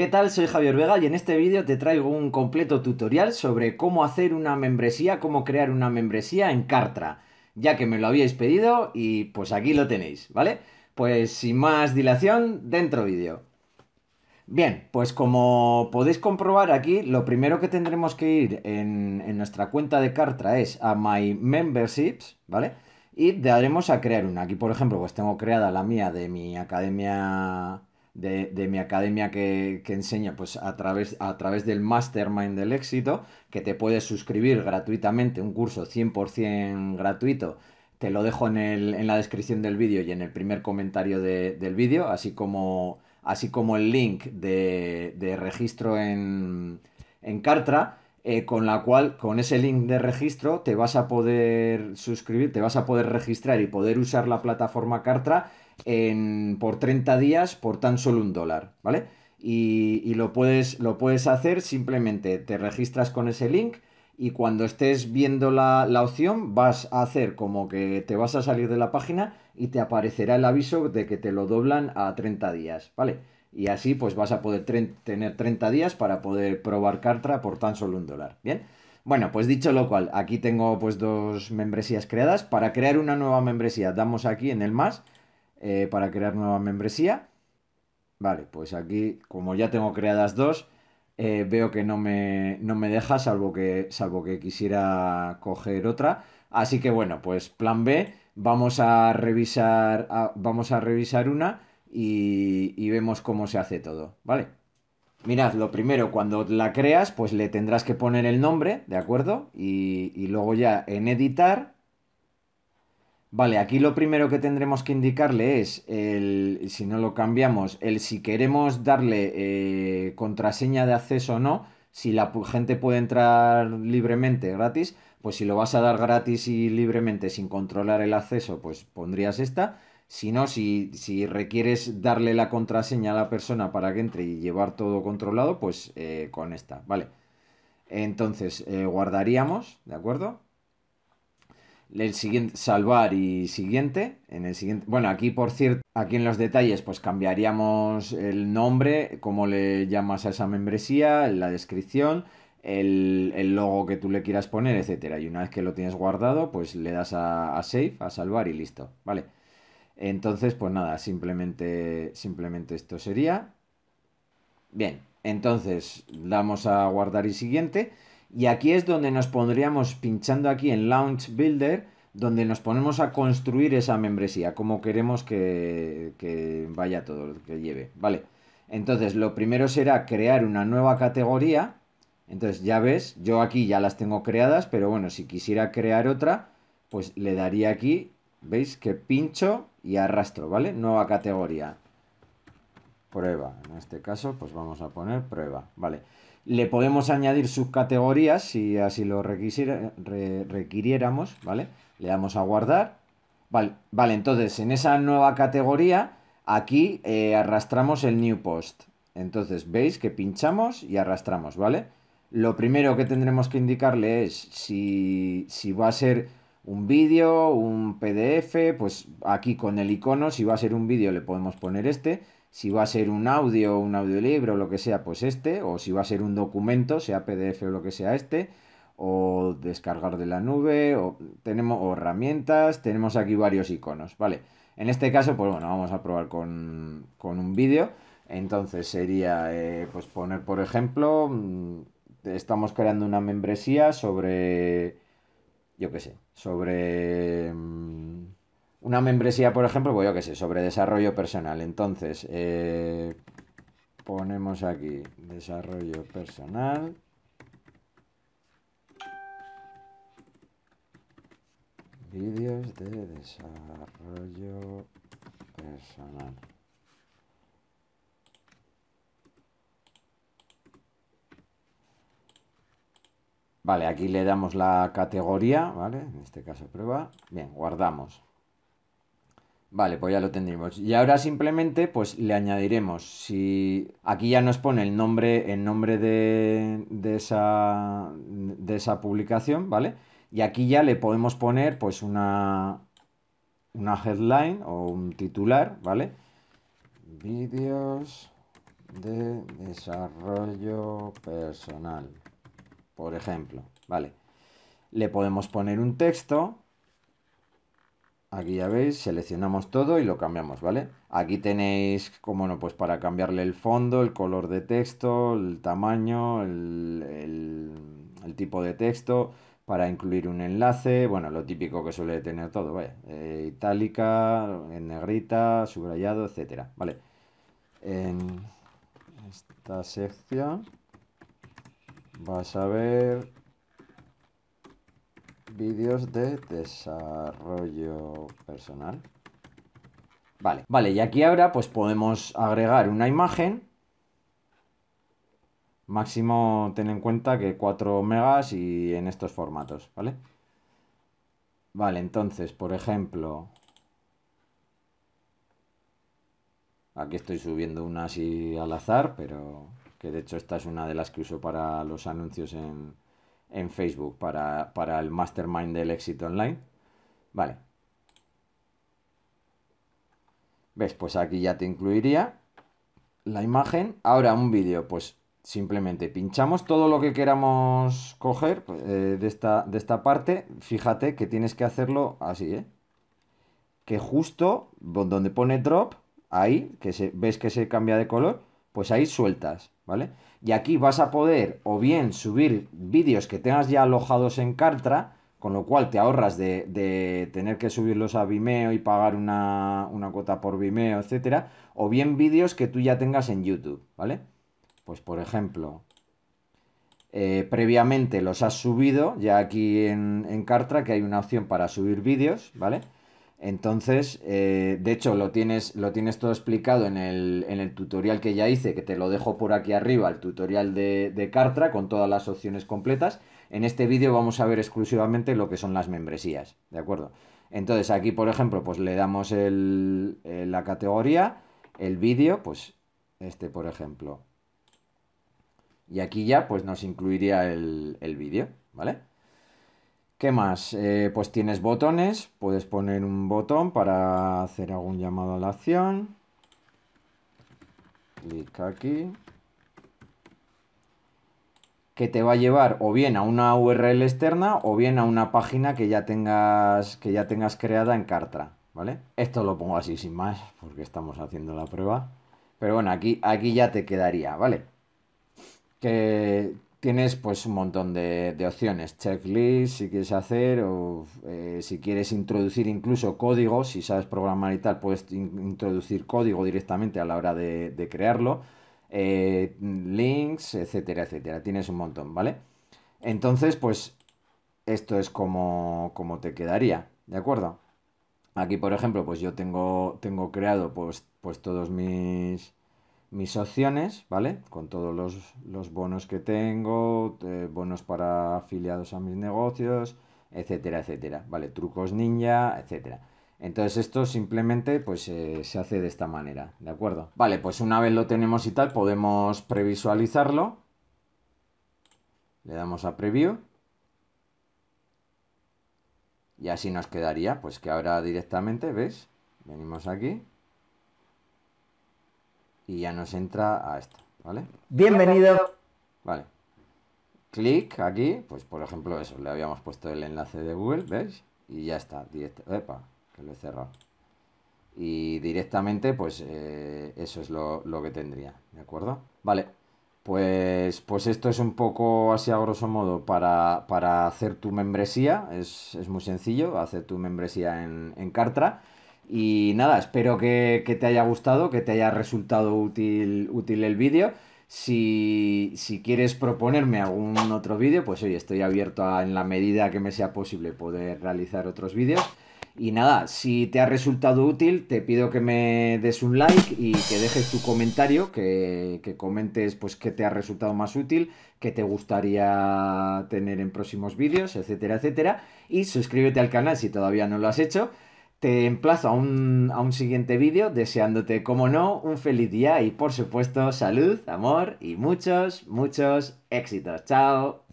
¿Qué tal? Soy Javier Vega y en este vídeo te traigo un completo tutorial sobre cómo hacer una membresía, cómo crear una membresía en Cartra, ya que me lo habíais pedido y pues aquí lo tenéis, ¿vale? Pues sin más dilación, dentro vídeo. Bien, pues como podéis comprobar aquí, lo primero que tendremos que ir en, en nuestra cuenta de Cartra es a My Memberships, ¿vale? Y daremos a crear una. Aquí, por ejemplo, pues tengo creada la mía de mi academia de, mi academia que, enseña pues, a, través, a través del Mastermind del Éxito, que te puedes suscribir gratuitamente, un curso 100% gratuito. Te lo dejo en, la descripción del vídeo y en el primer comentario del vídeo, así como, así como el link de, registro en, en Cartra. Eh, con la cual, con ese link de registro, te vas a poder suscribir, te vas a poder registrar y poder usar la plataforma Cartra en, por 30 días por tan solo un dólar, ¿vale? Y, y, lo, puedes, lo puedes hacer simplemente, te registras con ese link y cuando estés viendo la, la, opción vas a hacer como que te vas a salir de la página y te aparecerá el aviso de que te lo doblan a 30 días, ¿vale? Y así pues vas a poder tener 30 días para poder probar Cartra por tan solo un dólar, ¿bien? Bueno, pues dicho lo cual, aquí tengo pues dos membresías creadas. Para crear una nueva membresía damos aquí en el más eh, para crear nueva membresía. Vale, pues aquí, como ya tengo creadas dos, eh, veo que no me, no me deja, salvo que, salvo que quisiera coger otra. Así que bueno, pues plan B, vamos a revisar, vamos a revisar una y, vemos cómo se hace todo, ¿vale? Mirad, lo primero, cuando la creas, pues le tendrás que poner el nombre, ¿de acuerdo? Y, y luego ya en editar Vale, aquí lo primero que tendremos que indicarle es, el, si no lo cambiamos, el si queremos darle eh, contraseña de acceso o no, si la gente puede entrar libremente, gratis, pues si lo vas a dar gratis y libremente sin controlar el acceso, pues pondrías esta. Si no, si, requieres darle la contraseña a la persona para que entre y llevar todo controlado, pues eh, con esta, ¿vale? Entonces, eh, guardaríamos, ¿de acuerdo? siguiente, salvar y siguiente. En el siguiente, bueno, aquí por cierto, aquí en los detalles, pues cambiaríamos el nombre, cómo le llamas a esa membresía, la descripción, el, el logo que tú le quieras poner, etcétera. Y una vez que lo tienes guardado, pues le das a, a save, a salvar y listo, ¿vale? Entonces, pues nada, simplemente, simplemente esto sería. Bien, entonces damos a guardar y siguiente. Y aquí es donde nos pondríamos pinchando aquí en Launch Builder, donde nos ponemos a construir esa membresía, como queremos que, vaya todo, lo que lleve. Vale, entonces lo primero será crear una nueva categoría. Entonces ya ves, yo aquí ya las tengo creadas, pero bueno, si quisiera crear otra, pues le daría aquí, veis que pincho y arrastro, ¿vale? Nueva categoría. Prueba, en este caso, pues vamos a poner prueba, ¿vale? vale le podemos añadir subcategorías si así lo requiriéramos, ¿vale? Le damos a guardar. Vale, vale, entonces en esa nueva categoría, aquí eh, arrastramos el new post. Entonces veis que pinchamos y arrastramos, ¿vale? Lo primero que tendremos que indicarle es si, si va a ser un vídeo, un PDF, pues aquí con el icono, si va a ser un vídeo le podemos poner este si va a ser un audio, un audiolibro, lo que sea, pues este, o si va a ser un documento, sea PDF o lo que sea este, o descargar de la nube, o tenemos herramientas, tenemos aquí varios iconos, ¿vale? En este caso, pues bueno, vamos a probar con, con un vídeo. Entonces sería, eh, pues poner, por ejemplo, mm, estamos creando una membresía sobre, yo qué sé, sobre... Mm, una membresía, por ejemplo, pues yo qué sé, sobre desarrollo personal. Entonces, eh, ponemos aquí desarrollo personal. Vídeos de desarrollo personal. Vale, aquí le damos la categoría, ¿vale? En este caso prueba. Bien, guardamos. Vale, pues ya lo tendremos. Y ahora simplemente pues le añadiremos, si aquí ya nos pone el nombre, nombre de, de, esa, de esa publicación, ¿vale? Y aquí ya le podemos poner pues una, una headline o un titular, ¿vale? Vídeos de desarrollo personal, por ejemplo, ¿vale? Le podemos poner un texto, Aquí ya veis, seleccionamos todo y lo cambiamos, ¿vale? Aquí tenéis, como no, pues para cambiarle el fondo, el color de texto, el tamaño, el, tipo de texto, para incluir un enlace, bueno, lo típico que suele tener todo, ¿vale? Eh, itálica, en negrita, subrayado, etcétera, ¿vale? En esta sección vas a ver vídeos de desarrollo personal. Vale, vale, y aquí ahora pues podemos agregar una imagen. Máximo ten en cuenta que 4 megas y en estos formatos, ¿vale? Vale, entonces, por ejemplo... Aquí estoy subiendo una así al azar, pero que de hecho esta es una de las que uso para los anuncios en, en Facebook para, el mastermind del éxito online. Vale. ¿Ves? Pues aquí ya te incluiría la imagen. Ahora un vídeo, pues simplemente pinchamos todo lo que queramos coger eh, de, esta, de esta parte. Fíjate que tienes que hacerlo así, ¿eh? Que justo donde pone drop, ahí, que se, ves que se cambia de color, pues ahí sueltas, ¿vale? Y aquí vas a poder o bien subir vídeos que tengas ya alojados en Cartra, con lo cual te ahorras de, tener que subirlos a Vimeo y pagar una, una cuota por Vimeo, etcétera, o bien vídeos que tú ya tengas en YouTube, ¿vale? Pues por ejemplo, eh, previamente los has subido ya aquí en, en Cartra, que hay una opción para subir vídeos, ¿vale? Entonces, eh, de hecho, lo tienes, lo tienes todo explicado en el, tutorial que ya hice, que te lo dejo por aquí arriba, el tutorial de, de Cartra con todas las opciones completas. En este vídeo vamos a ver exclusivamente lo que son las membresías, ¿de acuerdo? Entonces, aquí, por ejemplo, pues le damos eh, la categoría, el vídeo, pues este, por ejemplo. Y aquí ya, pues nos incluiría el vídeo, ¿vale? ¿Qué más? Eh, pues tienes botones, puedes poner un botón para hacer algún llamado a la acción. Clic aquí. Que te va a llevar o bien a una URL externa o bien a una página que ya tengas, que ya tengas creada en Cartra. ¿Vale? Esto lo pongo así sin más, porque estamos haciendo la prueba. Pero bueno, aquí, aquí ya te quedaría, ¿vale? Que tienes pues un montón de, de opciones, checklist si quieres hacer o eh, si quieres introducir incluso código, si sabes programar y tal, puedes introducir código directamente a la hora de, crearlo, eh, links, etcétera, etcétera, tienes un montón, ¿vale? Entonces, pues esto es como, como te quedaría, ¿de acuerdo? Aquí, por ejemplo, pues yo tengo, tengo creado pues, pues todos mis mis opciones, ¿vale? Con todos los, bonos que tengo, eh, bonos para afiliados a mis negocios, etcétera, etcétera, ¿vale? Trucos ninja, etcétera. Entonces esto simplemente pues eh, se hace de esta manera, ¿de acuerdo? Vale, pues una vez lo tenemos y tal, podemos previsualizarlo. Le damos a preview. Y así nos quedaría, pues que ahora directamente, ¿ves? Venimos aquí, y ya nos entra a esto, ¿vale? Bienvenido. Vale. Clic aquí, pues por ejemplo eso, le habíamos puesto el enlace de Google, ¿veis? Y ya está, directo. Epa, que lo he cerrado. Y directamente, pues eh, eso es lo, que tendría, ¿de acuerdo? Vale, pues, pues, esto es un poco así a grosso modo para, hacer tu membresía. Es, es muy sencillo, hacer tu membresía en, en Cartra. Y nada, espero que, te haya gustado, que te haya resultado útil, útil el vídeo. Si, quieres proponerme algún otro vídeo, pues oye, estoy abierto en la medida que me sea posible poder realizar otros vídeos. Y nada, si te ha resultado útil, te pido que me des un like y que dejes tu comentario, que, comentes pues qué te ha resultado más útil, qué te gustaría tener en próximos vídeos, etcétera, etcétera. Y suscríbete al canal si todavía no lo has hecho. Te emplazo a un, siguiente vídeo deseándote, como no, un feliz día y por supuesto salud, amor y muchos, muchos éxitos. Chao.